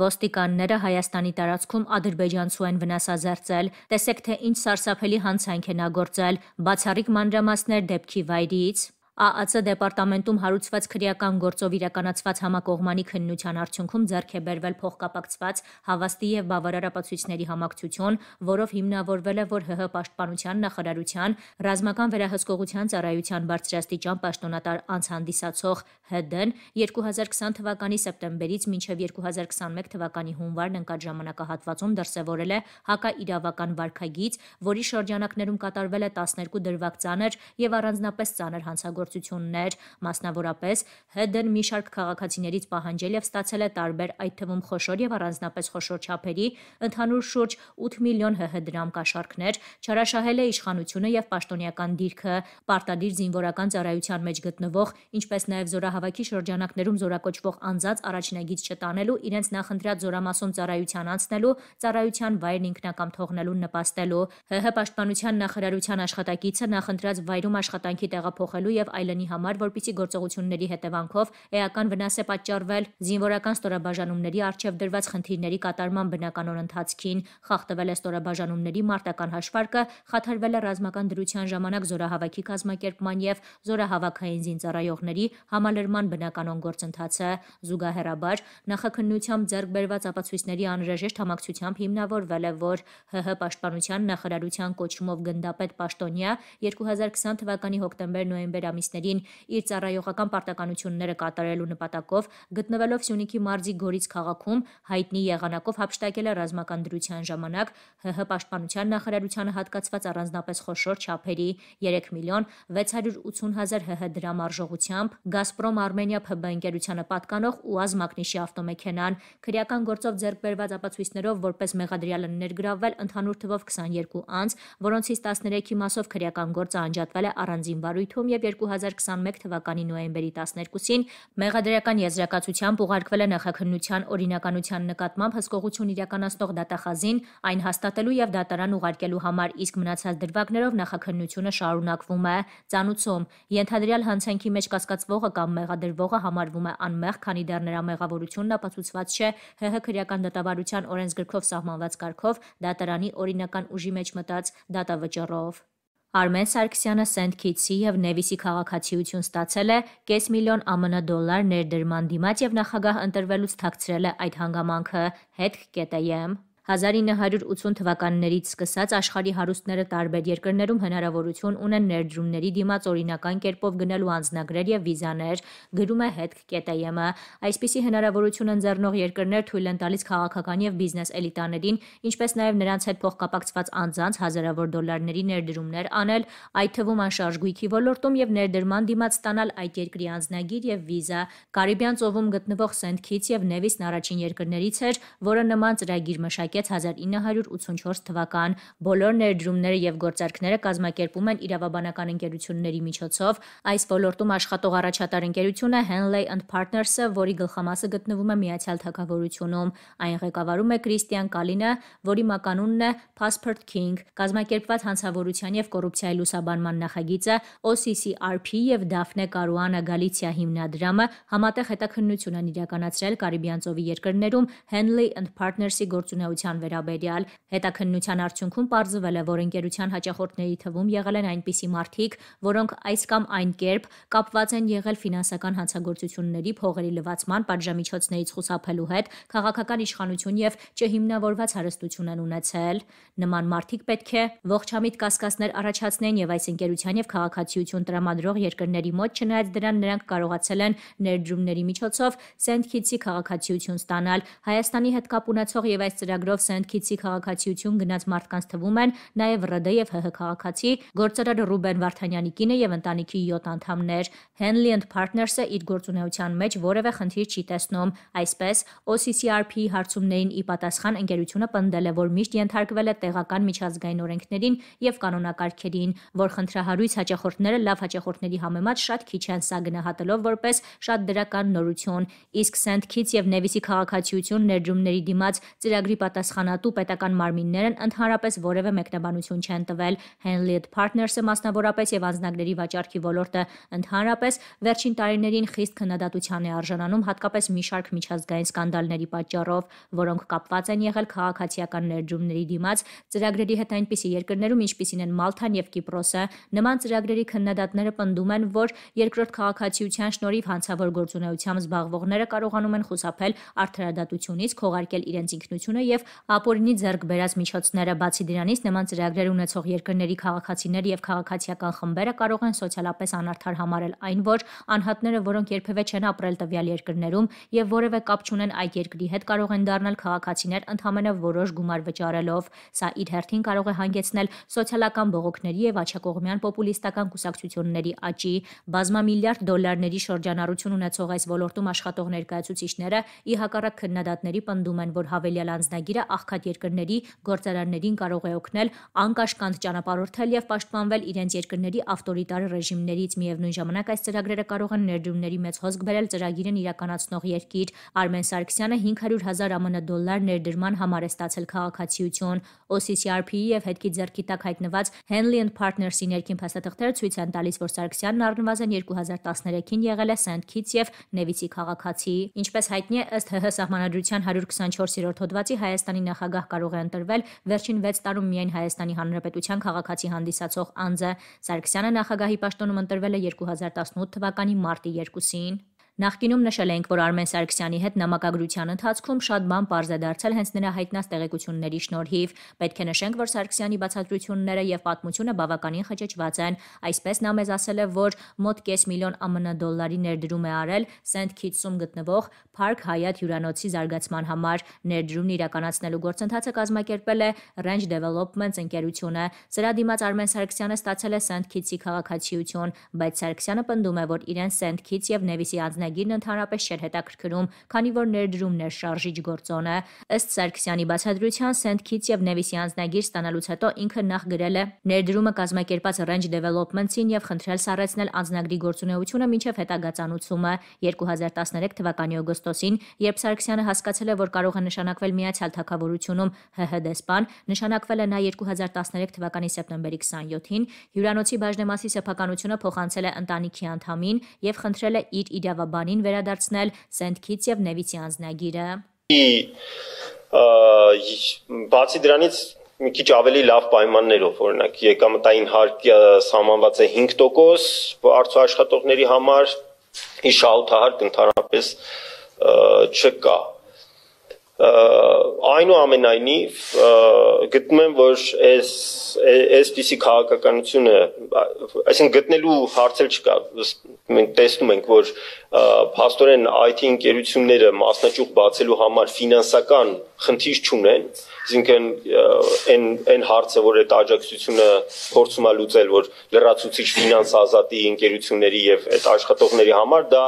Ոստիկանները Հայաստանի տարածքում ադրբեջանցու են վնասազերծել, տեսեք թե ինչ սարսափելի հանցանք են ագործել, բացառիկ մանրամասներ դեպքի վայրից, ԱԱՑ դեպարտամենտում հարուցված քրեական գործով իրականացված համակողմանի քննության արդյունքում ձեռք է բերվել փոխկապակցված հավաստի եւ բավարար ապացույցների համակցություն, որով հիմնավորվել է, որ ՀՀ Պաշտպանության նախարարության ռազմական վերահսկողության ծառայության բարձրաստիճան պաշտոնատար անձ հանդիսացող ՀԴ-ն 2020 թվականի սեպտեմբերից մինչև 2021 թվականի հունվարն ընկած ժամանակահատվածում դրսևորել է հակաիրավական վարքագիծ, որի շրջանակներում կատարվել է 12 դրվագ ծանր եւ առանձնապես ծանր հանցագործություն ստեղծագործություններ, մասնավորապես ՀԴ-ն մի շարք քաղաքացիներից պահանջել եւ ստացել է տարբեր, այդ թվում խոշոր եւ առանձնապես խոշոր չափերի, ընդհանուր շուրջ 8 միլիոն ՀՀ դրամ կաշառքներ, չարաշահել է իշխանությունը եւ պաշտոնական դիրքը, պարտադիր զինվորական ծառայության մեջ գտնվող, ինչպես նաեւ զորահավաքի շրջանակներում զորակոչվող անձած առաջնագիծ չտանելու, իրենց նախընտրյալ զորամասում ծառայության անցնելու, ծառայության վայրն ինքնակամ թողնելու նպաստելու, ՀՀ պաշտպանության նախարարության աշխատակիցը նախընտրած վայրում աշխատանքի տեղափոխելու եւ այլնի համար, որպիսի գործողությունների հետևանքով էական վնաս է պատճառվել զինվորական ստորաբաժանումների արչև դրված խնդիրների կատարման բնականոն ընթացքին, խախտվել է ստորաբաժանումների մարտական հաշվարկը, խաթարվել է ռազմական դրության ժամանակ զորահավաքի կազմակերպման եւ զորահավաքային զինծառայողների համալրման բնականոն գործընթացը զուգահեռաբար նախաքննությամբ ձեռք բերված ապացույցների անհրաժեշտ համակցությամբ հիմնավորվել է, որ ՀՀ Պաշտպանության նախարարության կոչումով գնդապետ Պաշտոնյա 2020 թվականի հոկտեմբեր-նոյեմբեր ամիսներին ամիսներին իր ծառայողական պարտականությունները կատարելու նպատակով գտնվելով Սյունիքի մարզի Գորից քաղաքում հայտնի եղանակով հապշտակել է ռազմական դրության ժամանակ ՀՀ պաշտպանության նախարարությանը հատկացված առանձնապես խոշոր չափերի 3 միլիոն 680 հազար ՀՀ դրամ արժողությամբ Գազպրոմ Արմենիա ՓԲ ընկերությանը պատկանող ՈՒԱԶ Մագնիշի ավտոմեքենան քրեական գործով ձեռք բերված ապացույցներով որպես մեղադրյալը ներգրավվել ընդհանուր թվով 22 անց, որոնցից 13-ի մասով քրեական գործը անջատվել է առանձին վարույթում եւ 2021 թվականի նոյեմբերի 12-ին մեղադրական եզրակացությամբ ուղարկվել է նախաքննության օրինականության նկատմամբ հսկողություն իրականացնող դատախազին այն հաստատելու եւ դատարան ուղարկելու համար, իսկ մնացած դրվագներով նախաքննությունը շարունակվում է։ Ծանուցում ենթադրյալ հանցանքի մեջ կասկածվողը կամ մեղադրվողը համարվում է անմեղ, քանի դեռ նրա մեղավորությունն ապացուցված չէ ՀՀ քրեական դատավարության օրենսգրքով սահմանված կարգով դատարանի օրինական ուժի մեջ մտած դատավճռով։ Արմեն Սարգսյանը Սենթ Քիթսի եւ Նևիսի քաղաքացիություն ստացել է կես միլիոն ԱՄՆ դոլար ներդրման դիմաց եւ նախագահ ընտրվելուց թաքցրել է այդ հանգամանքը։ Հետք.am 1980 թվականներից սկսած աշխարհի հարուստները տարբեր երկրներում հնարավորություն ունեն ներդրումների դիմաց օրինական կերպով գնելու անձնագրեր եւ վիզաներ, գրում է հետք.am-ը։ Այսպիսի հնարավորություն ընձեռնող երկրներ թույլ են տալիս քաղաքական եւ բիզնես էլիտաներին, ինչպես նաեւ նրանց հետ փոխկապակցված անձանց հազարավոր դոլարների ներդրումներ անել, այդ թվում անշարժ գույքի ոլորտում եւ ներդրման դիմաց ստանալ այդ երկրի անձնագիր եւ վիզա։ Կարիբյան ծովում գտնվող Սենթ Քից եւ Նևիսն առաջին երկրներից էր, որը նման ծրագիր մշակել հրապարակեց 1984 թվական։ Բոլոր ներդրումները եւ գործարքները կազմակերպում են իրավաբանական ընկերությունների միջոցով։ Այս ոլորտում աշխատող առաջատար ընկերությունը Henley and Partners-ը, որի գլխամասը գտնվում է Միացյալ Թագավորությունում, այն ղեկավարում է Քրիստիան Կալինը, որի մականունն է Passport King, կազմակերպված հանցավորության եւ կոռուպցիայի լուսաբանման նախագիծը OCCRP եւ Daphne Caruana Galizia հիմնադրամը համատեղ հետաքննություն են իրականացրել Կարիբյան ծովի երկրներում Henley and Partners-ի գործունեության հաջողության վերաբերյալ։ Հետաքննության արդյունքում պարզվել է, որ ընկերության հաճախորդների թվում եղել են այնպիսի մարդիկ, որոնք այս կամ այն կերպ կապված են եղել ֆինանսական հանցագործությունների, փողերի լվացման, պատժամիջոցներից խուսափելու հետ, քաղաքական իշխանություն եւ չհիմնավորված հարստություն են ունեցել։ Նման մարդիկ պետք է ողջամիտ կասկածներ առաջացնեն եւ այս ընկերության եւ քաղաքացիություն տրամադրող երկրների մոտ չնայած դրան նրանք կարողացել են ներդրումների միջոցով Սենթքիցի քաղաքացիություն ստանալ։ Հայաստանի հետ կապ ունեցող եւ այս ծրագրով Ելնելով Սենթ-Քիցի քաղաքացիություն գնած մարդկանց թվում են նաև ՌԴ եւ ՀՀ քաղաքացի գործարար Ռուբեն Վարդանյանի կինը եւ ընտանիքի 7 անդամներ։ Henley and Partners-ը իր գործունեության մեջ որևէ խնդիր չի տեսնում։ Այսպես, OCCRP-ի հարցումներին ի պատասխան ընկերությունը պնդել է, որ միշտ ենթարկվել է տեղական միջազգային օրենքներին եւ կանոնակարգերին, որ խնդրահարույց հաճախորդները լավ հաճախորդների համեմատ շատ քիչ են, սա գնահատելով որպես շատ դրական նորություն։ Իսկ Սենթ-Քից եւ Նևիսի քաղաքացիություն ներդրումների դիմաց ծրագրի պատասխան պատասխանատու պետական մարմիններն ընդհանրապես որևէ մեկնաբանություն չեն տվել։ Henliet Partners-ը մասնավորապես եւ անձնագրերի վաճառքի ոլորտը ընդհանրապես վերջին տարիներին խիստ քննադատության է արժանանում հատկապես մի շարք միջազգային սկանդալների պատճառով, որոնք կապված են եղել քաղաքացիական ներդրումների դիմաց ծրագրերի հետ այնպիսի երկրներում, ինչպիսին են Մալթան եւ Կիպրոսը։ Նման ծրագրերի քննադատները պնդում են, որ երկրորդ քաղաքացիության շնորհիվ հանցավոր գործունեությամբ զբաղվողները կարողանում են խուսափել արդարադատությունից, քողարկել իրենց ինքնությունը եւ ապօրինի ձեռք բերած միջոցները բացի դրանից նման ծրագրեր ունեցող երկրների քաղաքացիներ եւ քաղաքացիական խմբերը կարող են սոցիալապես անարդար համարել այն, որ անհատները, որոնք երբևէ չեն ապրել տվյալ երկրներում եւ որևէ կապ չունեն այդ երկրի հետ, կարող են դառնալ քաղաքացիներ ընդհանրապես որոշ գումար վճարելով։ Սա իր հերթին կարող է հանգեցնել սոցիալական բողոքների եւ աչակողմյան պոպուլիստական կուսակցությունների աճի, բազմամիլիարդ դոլարների շրջանառություն ունեցող այս ոլորտում աշխատող ներկայացուցիչները ի հակառակ քննադատների պնդում են, որ հավելյալ անձնագիրը Ելնելը աղքատերկրների գործարարներին կարող է օգնել անկաշկանդ ճանապարհորդել եւ պաշտպանվել իրենց երկրների ավտորիտար ռեժիմներից։ Միևնույն ժամանակ այս ծրագրերը կարող են ներդրումների մեծ հոսք բերել ծրագիրն իրականացնող երկիր։ Արմեն Սարգսյանը 500 000 ԱՄՆ դոլար ներդրման համար է ստացել քաղաքացիություն։ OCCRP-ի եւ հետքի ձեռքի տակ հայտնված Henley and Partners-ի ներքին փաստաթղթերը ցույց են տալիս, որ Սարգսյանն առնվազն 2013-ին եղել է Սենթ Քիթս եւ Նևիսի քաղաքացի։ Ինչպես հայտնի է, ըստ ՀՀ սահմանադրության 124-րդ հոդվածի Հայաստանը Հայաստանի նախագահ կարող է ընտրվել վերջին 6 տարում միայն Հայաստանի Հանրապետության քաղաքացի հանդիսացող անձը։ Սարգսյանը նախագահի պաշտոնում ընտրվել է 2018 թվականի մարտի 2-ին։ Նախկինում նշել ենք, որ Արմեն Սարգսյանի հետ նամակագրության ընթացքում շատ բան པարզ է դարձել հենց նրա հայտնած տեղեկությունների շնորհիվ։ Պետք է նշենք, որ Սարգսյանի բացատրությունները եւ պատմությունը բավականին խճճված են։ Այսպես նա մեզ ասել է, որ մոտ կես միլիոն ԱՄՆ դոլարի ներդրում է արել Սենթ Քիթսում գտնվող Park Hyatt հյուրանոցի զարգացման համար։ Ներդրումն իրականացնելու գործընթացը կազմակերպել է Range Developments ընկերությունը։ Սրա դիմաց Արմեն Սարգսյանը ստացել է Սենթ Քիթսի քաղաքացիություն, բայց Սարգսյանը պնդում է, որ իրեն Սենթ Քիթս եւ Նևիսի անձն վերջնագիրն ընդհանրապես չէր հետաքրքրում, քանի որ ներդրումներ շարժիչ գործոնը։ Ըստ Սարգսյանի բացատրության, Սենթ Քից եւ Նևիսի անձնագիր ստանալուց հետո ինքը նախ գրել է ներդրումը կազմակերպած Range Developments-ին եւ խնդրել սառեցնել անձնագրի գործունեությունը մինչեւ հետագա ծանուցումը 2013 թվականի օգոստոսին, երբ Սարգսյանը հասկացել է, որ կարող է նշանակվել Միացյալ Թագավորությունում ՀՀ դեսպան, նշանակվել է նա 2013 թվականի սեպտեմբերի 27-ին հյուրանոցի բաժնեմասի սեփականությունը փոխանցել է ընտանիքի անդամին եւ խնդրել է իր իրավաբան Ալբանին վերադարձնել Սենթքից եւ Նևիցի անձնագիրը։ Բացի դրանից մի քիչ ավելի լավ պայմաններով օրինակ եկամտային հարկը սահմանված է 5% արդյոաշխատողների համար հիշաութահարկ ընդհանրապես չկա այնուամենայնիվ գտնում եմ որ այս այսպիսի քաղաքականությունը այսինքն գտնելու հարցել չկա մենք տեսնում ենք որ փաստորեն IT ընկերությունները մասնաճյուղ բացելու համար ֆինանսական խնդիր չունեն այսինքն այն այն հարցը որ այդ աջակցությունը փորձում է լուծել որ լրացուցիչ ֆինանս ազատի ընկերությունների եւ այդ աշխատողների համար դա